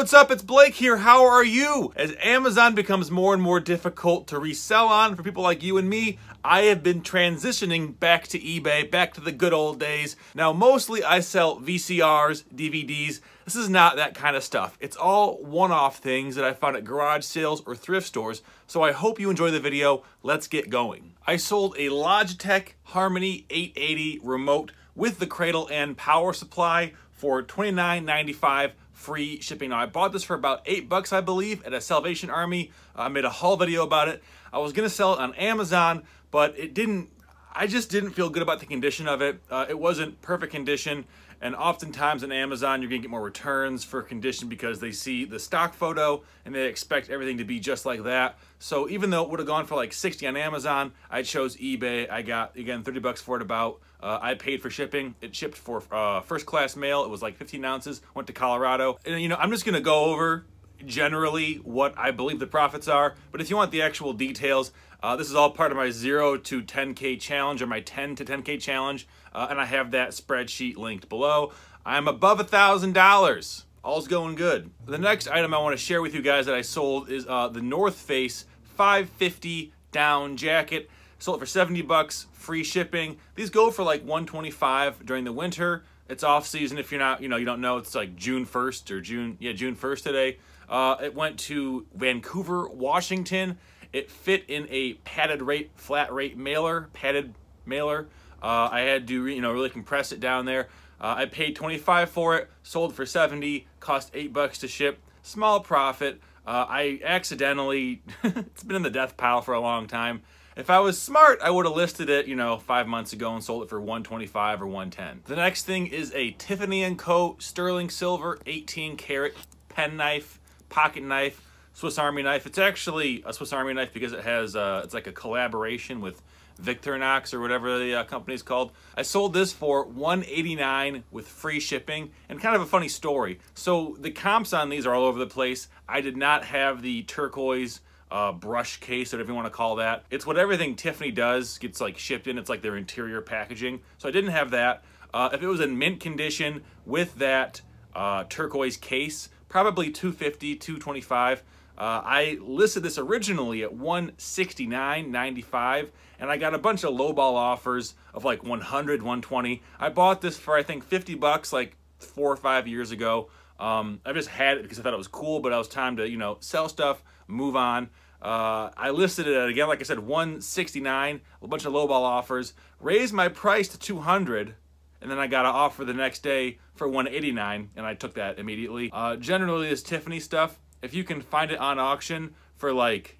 what's up? It's Blake here. How are you? As Amazon becomes more and more difficult to resell on for people like you and me, I have been transitioning back to eBay, back to the good old days. Now, mostly I sell VCRs, DVDs. This is not that kind of stuff. It's all one-off things that I found at garage sales or thrift stores. So I hope you enjoy the video. Let's get going. I sold a Logitech Harmony 880 remote with the cradle and power supply for $29.95 free shipping. Now, I bought this for about eight bucks, I believe, at a Salvation Army. I made a haul video about it. I was gonna sell it on Amazon, but it didn't, I just didn't feel good about the condition of it. Uh, it wasn't perfect condition. And oftentimes on Amazon, you're gonna get more returns for condition because they see the stock photo and they expect everything to be just like that. So even though it would have gone for like 60 on Amazon, I chose eBay. I got, again, 30 bucks for it about. Uh, I paid for shipping. It shipped for uh, first class mail. It was like 15 ounces, went to Colorado. And you know, I'm just gonna go over generally what I believe the profits are. But if you want the actual details, uh, this is all part of my 0 to 10K challenge or my 10 to 10K challenge. Uh, and I have that spreadsheet linked below. I'm above $1,000. All's going good. The next item I want to share with you guys that I sold is uh, the North Face 550 down jacket. Sold for 70 bucks, free shipping. These go for like 125 during the winter. It's off season if you're not, you know, you don't know. It's like June 1st or June, yeah, June 1st today. Uh, it went to Vancouver, Washington. It fit in a padded rate, flat rate mailer, padded mailer. Uh, I had to, you know, really compress it down there. Uh, I paid 25 for it, sold for 70, cost eight bucks to ship, small profit. Uh, I accidentally, it's been in the death pile for a long time. If I was smart, I would have listed it, you know, five months ago and sold it for 125 or 110. The next thing is a Tiffany & Co. sterling silver 18 karat penknife pocket knife, Swiss Army knife. It's actually a Swiss Army knife because it has, uh, it's like a collaboration with Victorinox or whatever the uh, is called. I sold this for 189 with free shipping and kind of a funny story. So the comps on these are all over the place. I did not have the turquoise uh, brush case, whatever you want to call that. It's what everything Tiffany does gets like shipped in. It's like their interior packaging. So I didn't have that. Uh, if it was in mint condition with that uh, turquoise case, probably 250, 225. Uh, I listed this originally at 169.95, and I got a bunch of lowball offers of like 100, 120. I bought this for I think 50 bucks like four or five years ago. Um, I just had it because I thought it was cool, but I was time to you know sell stuff, move on. Uh, I listed it at again, like I said, 169, a bunch of lowball offers. Raised my price to 200, and then I got an offer the next day for 189 and I took that immediately. Uh, generally this Tiffany stuff, if you can find it on auction for like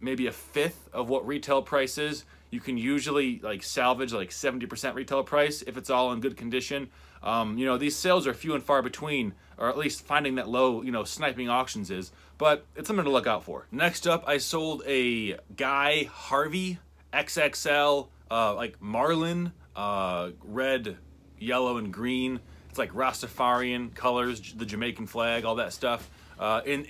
maybe a fifth of what retail price is, you can usually like salvage like 70% retail price if it's all in good condition. Um, you know, these sales are few and far between, or at least finding that low, you know, sniping auctions is, but it's something to look out for. Next up, I sold a Guy Harvey XXL, uh, like Marlin uh, red, yellow, and green. It's like Rastafarian colors, the Jamaican flag, all that stuff. Uh, in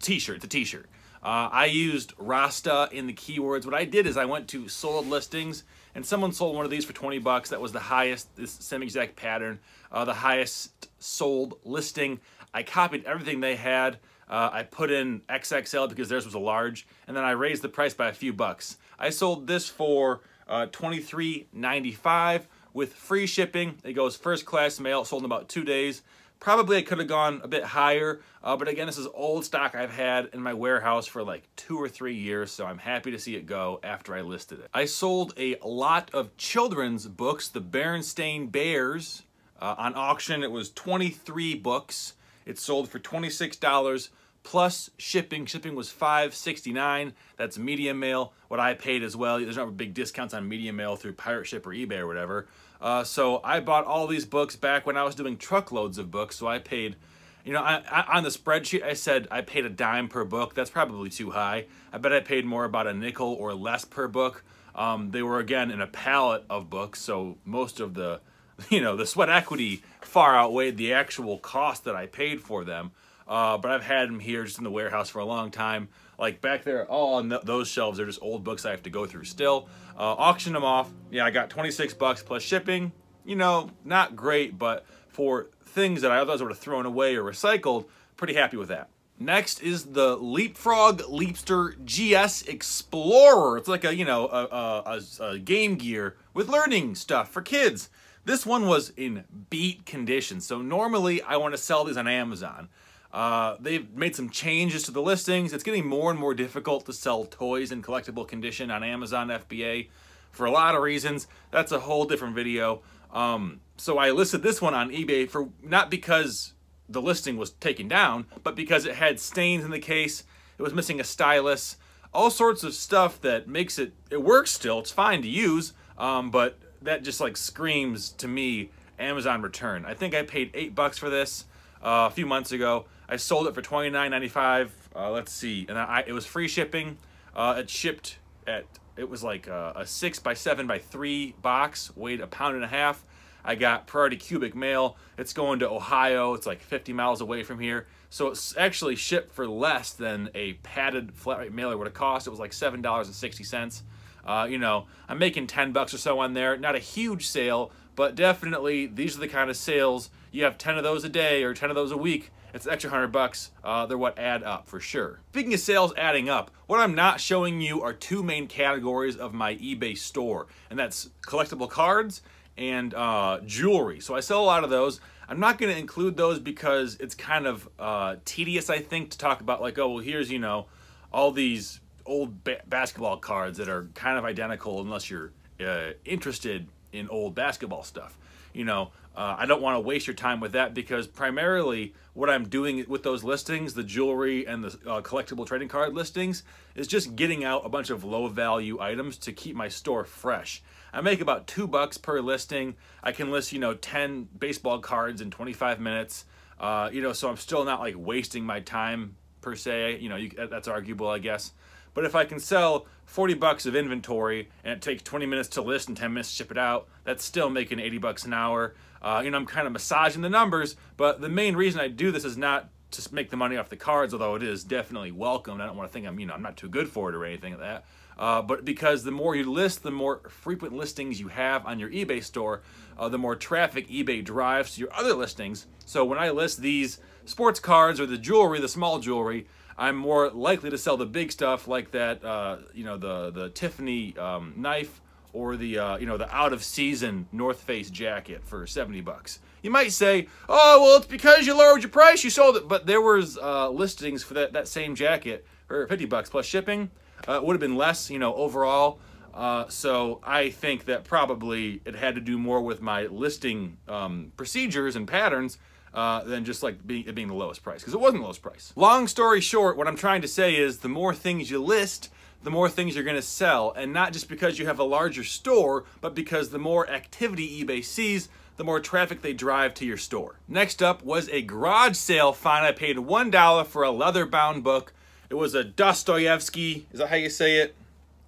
t-shirt, the a t-shirt. Uh, I used Rasta in the keywords. What I did is I went to sold listings and someone sold one of these for 20 bucks. That was the highest, this same exact pattern, uh, the highest sold listing. I copied everything they had. Uh, I put in XXL because theirs was a large, and then I raised the price by a few bucks. I sold this for uh, 23.95 with free shipping. It goes first class mail, sold in about two days. Probably I could have gone a bit higher, uh, but again, this is old stock I've had in my warehouse for like two or three years, so I'm happy to see it go after I listed it. I sold a lot of children's books, the Berenstain Bears. Uh, on auction, it was 23 books. It sold for $26 plus shipping. Shipping was $5.69. That's medium mail, what I paid as well. There's not big discounts on medium mail through Pirate Ship or eBay or whatever. Uh, so I bought all these books back when I was doing truckloads of books. So I paid, you know, I, I, on the spreadsheet, I said I paid a dime per book. That's probably too high. I bet I paid more about a nickel or less per book. Um, they were, again, in a pallet of books. So most of the, you know, the sweat equity far outweighed the actual cost that I paid for them. Uh, but I've had them here just in the warehouse for a long time. Like back there, all on those shelves, are just old books I have to go through still. Uh, auction them off. Yeah, I got 26 bucks plus shipping. You know, not great, but for things that I otherwise would have thrown away or recycled, pretty happy with that. Next is the Leapfrog Leapster GS Explorer. It's like a, you know, a, a, a, Game Gear with learning stuff for kids. This one was in beat condition, so normally I want to sell these on Amazon. Uh, they've made some changes to the listings. It's getting more and more difficult to sell toys in collectible condition on Amazon FBA for a lot of reasons. That's a whole different video. Um, so I listed this one on eBay for not because the listing was taken down, but because it had stains in the case, it was missing a stylus, all sorts of stuff that makes it, it works still, it's fine to use, um, but that just like screams to me Amazon return. I think I paid eight bucks for this uh, a few months ago. I sold it for $29.95. Uh, let's see. And I, it was free shipping. Uh, it shipped at, it was like a, a, six by seven by three box, weighed a pound and a half. I got priority cubic mail. It's going to Ohio. It's like 50 miles away from here. So it's actually shipped for less than a padded flat rate mailer would have cost. It was like $7.60. Uh, you know, I'm making 10 bucks or so on there. Not a huge sale, but definitely these are the kind of sales you have 10 of those a day or 10 of those a week it's an extra 100 bucks. Uh, they're what add up for sure. Speaking of sales adding up, what I'm not showing you are two main categories of my eBay store, and that's collectible cards and uh, jewelry. So I sell a lot of those. I'm not going to include those because it's kind of uh, tedious, I think, to talk about like, oh, well, here's, you know, all these old ba basketball cards that are kind of identical unless you're uh, interested in old basketball stuff. You know, uh, I don't want to waste your time with that because primarily what I'm doing with those listings, the jewelry and the uh, collectible trading card listings, is just getting out a bunch of low value items to keep my store fresh. I make about two bucks per listing. I can list, you know, 10 baseball cards in 25 minutes. Uh, you know, so I'm still not like wasting my time per se. You know, you, that's arguable, I guess. But if I can sell 40 bucks of inventory and it takes 20 minutes to list and 10 minutes to ship it out, that's still making 80 bucks an hour. Uh, you know, I'm kind of massaging the numbers, but the main reason I do this is not to make the money off the cards, although it is definitely welcomed. I don't want to think I'm, you know, I'm not too good for it or anything like that. Uh, but because the more you list, the more frequent listings you have on your eBay store, uh, the more traffic eBay drives to your other listings. So when I list these sports cards or the jewelry, the small jewelry, I'm more likely to sell the big stuff like that, uh, you know, the, the Tiffany um, knife or the, uh, you know, the out of season North Face jacket for 70 bucks. You might say, oh, well, it's because you lowered your price, you sold it. But there was uh, listings for that, that same jacket for 50 bucks plus shipping. Uh, it would have been less, you know, overall. Uh, so I think that probably it had to do more with my listing um, procedures and patterns uh, than just like being, it being the lowest price because it wasn't the lowest price. Long story short, what I'm trying to say is the more things you list, the more things you're gonna sell and not just because you have a larger store, but because the more activity eBay sees, the more traffic they drive to your store. Next up was a garage sale fine. I paid $1 for a leather bound book. It was a Dostoevsky, is that how you say it?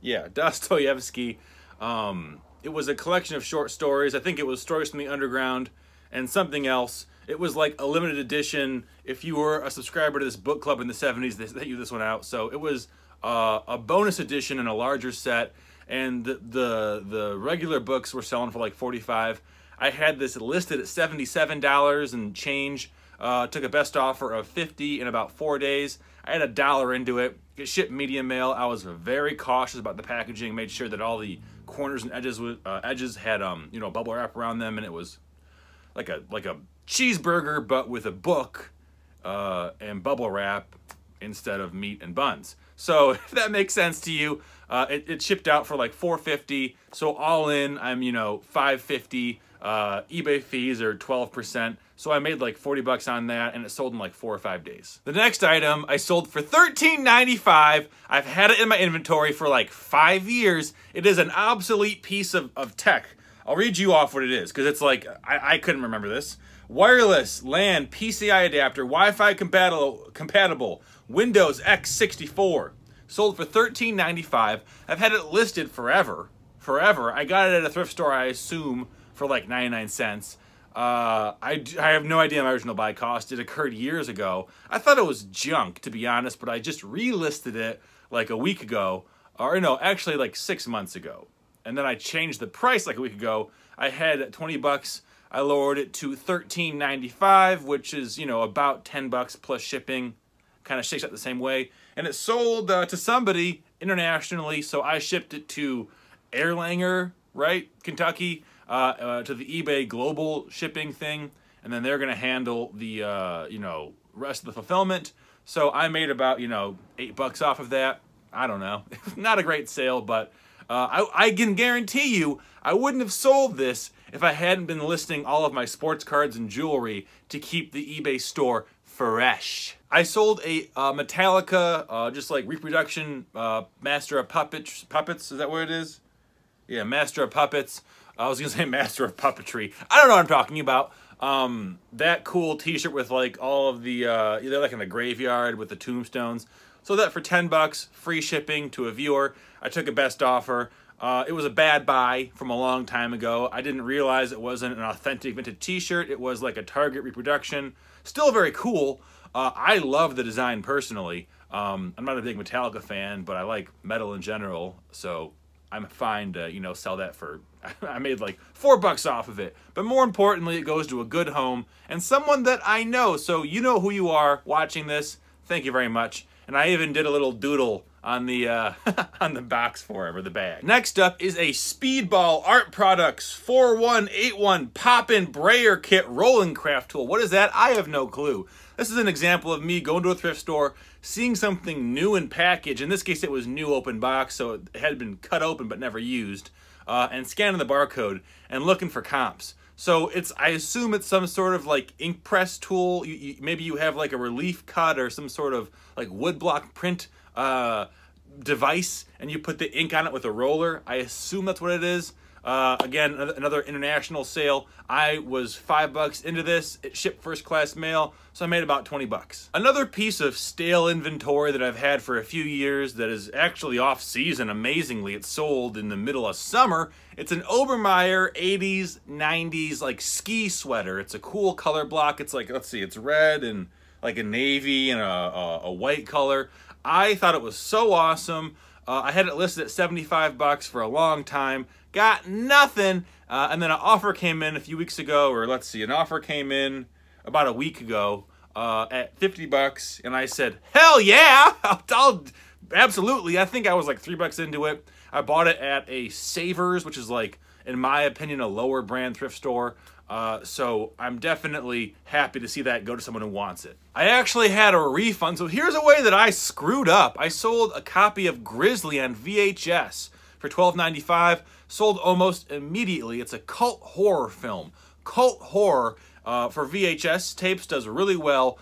Yeah, Dostoevsky. Um, it was a collection of short stories. I think it was stories from the underground and something else. It was like a limited edition. If you were a subscriber to this book club in the 70s, they sent you this one out. So it was uh, a bonus edition and a larger set. And the, the, the regular books were selling for like 45. I had this listed at $77 and change. Uh, took a best offer of 50 in about four days. I had a dollar into it. It shipped medium mail. I was very cautious about the packaging. Made sure that all the corners and edges uh, edges had um, you know bubble wrap around them, and it was like a like a cheeseburger, but with a book uh, and bubble wrap instead of meat and buns. So if that makes sense to you, uh, it, it, shipped out for like 450. So all in, I'm, you know, 550. Uh, eBay fees are 12%. So I made like 40 bucks on that and it sold in like four or five days. The next item I sold for $13.95. I've had it in my inventory for like five years. It is an obsolete piece of, of tech. I'll read you off what it is because it's like, I, I couldn't remember this wireless LAN PCI adapter, Wi-Fi compatible, compatible, Windows X64. Sold for $13.95. I've had it listed forever, forever. I got it at a thrift store, I assume, for like 99 cents. Uh, I, I have no idea my original buy cost. It occurred years ago. I thought it was junk, to be honest, but I just relisted it like a week ago, or no, actually like six months ago. And then I changed the price like a week ago. I had 20 bucks I lowered it to $13.95, which is, you know, about 10 bucks plus shipping. Kind of shakes out the same way. And it sold uh, to somebody internationally, so I shipped it to Erlanger, right, Kentucky, uh, uh, to the eBay global shipping thing. And then they're going to handle the, uh, you know, rest of the fulfillment. So I made about, you know, eight bucks off of that. I don't know. Not a great sale, but uh, I, I can guarantee you I wouldn't have sold this if I hadn't been listing all of my sports cards and jewelry to keep the eBay store fresh. I sold a uh, Metallica, uh, just like reproduction, uh, Master of Puppets, Puppets, is that what it is? Yeah, Master of Puppets. I was gonna say Master of Puppetry. I don't know what I'm talking about. Um, that cool t-shirt with like all of the, uh, they're like in the graveyard with the tombstones. So that for 10 bucks, free shipping to a viewer. I took a best offer. Uh, it was a bad buy from a long time ago. I didn't realize it wasn't an authentic vintage t-shirt. It was like a Target reproduction. Still very cool. Uh, I love the design personally. Um, I'm not a big Metallica fan, but I like metal in general. So I'm fine to, you know, sell that for, I made like four bucks off of it. But more importantly, it goes to a good home and someone that I know. So you know who you are watching this. Thank you very much. And I even did a little doodle on the uh, on the box for him or the bag. Next up is a Speedball Art Products 4181 Poppin Brayer Kit Rolling Craft Tool. What is that? I have no clue. This is an example of me going to a thrift store, seeing something new in package. In this case, it was new open box, so it had been cut open but never used, uh, and scanning the barcode and looking for comps. So it's I assume it's some sort of like ink press tool. You, you, maybe you have like a relief cut or some sort of like woodblock print uh, device, and you put the ink on it with a roller. I assume that's what it is. Uh, again, another international sale. I was five bucks into this. It shipped first class mail, so I made about 20 bucks. Another piece of stale inventory that I've had for a few years that is actually off season, amazingly. It's sold in the middle of summer. It's an Obermeyer 80s, 90s, like ski sweater. It's a cool color block. It's like, let's see, it's red and like a navy and a, a, a white color. I thought it was so awesome. Uh, I had it listed at 75 bucks for a long time, got nothing. Uh, and then an offer came in a few weeks ago, or let's see, an offer came in about a week ago uh, at 50 bucks. And I said, hell yeah, I'll, I'll, absolutely. I think I was like three bucks into it. I bought it at a Savers, which is like, in my opinion, a lower brand thrift store. Uh, so I'm definitely happy to see that go to someone who wants it. I actually had a refund, so here's a way that I screwed up. I sold a copy of Grizzly on VHS for $12.95, sold almost immediately. It's a cult horror film. Cult horror uh, for VHS tapes does really well.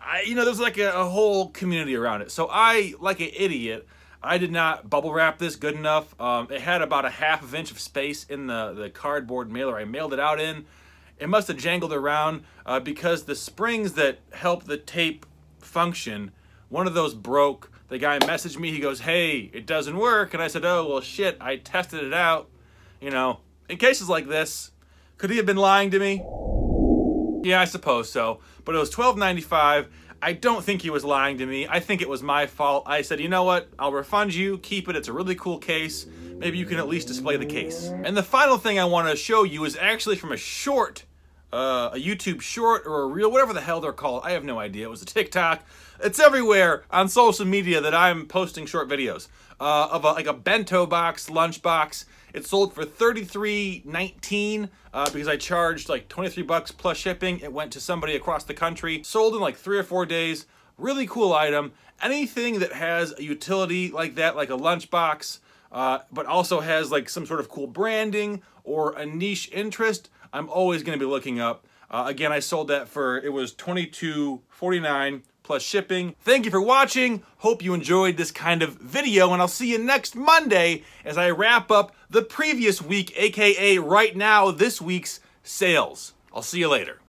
I, you know, there's like a, a whole community around it. So I, like an idiot, I did not bubble wrap this good enough. Um, it had about a half of inch of space in the, the cardboard mailer. I mailed it out in it must have jangled around uh, because the springs that help the tape function, one of those broke. The guy messaged me, he goes, hey, it doesn't work. And I said, oh, well, shit, I tested it out. You know, in cases like this, could he have been lying to me? Yeah, I suppose so. But it was 12.95. I don't think he was lying to me. I think it was my fault. I said, you know what? I'll refund you. Keep it. It's a really cool case maybe you can at least display the case. And the final thing I want to show you is actually from a short, uh, a YouTube short or a reel, whatever the hell they're called. I have no idea. It was a TikTok. It's everywhere on social media that I'm posting short videos uh, of a, like a bento box, lunch box. It sold for $33.19 uh, because I charged like 23 bucks plus shipping. It went to somebody across the country. Sold in like three or four days. Really cool item. Anything that has a utility like that, like a lunchbox, uh, but also has like some sort of cool branding or a niche interest, I'm always going to be looking up. Uh, again, I sold that for, it was 22.49 plus shipping. Thank you for watching. Hope you enjoyed this kind of video, and I'll see you next Monday as I wrap up the previous week, aka right now, this week's sales. I'll see you later.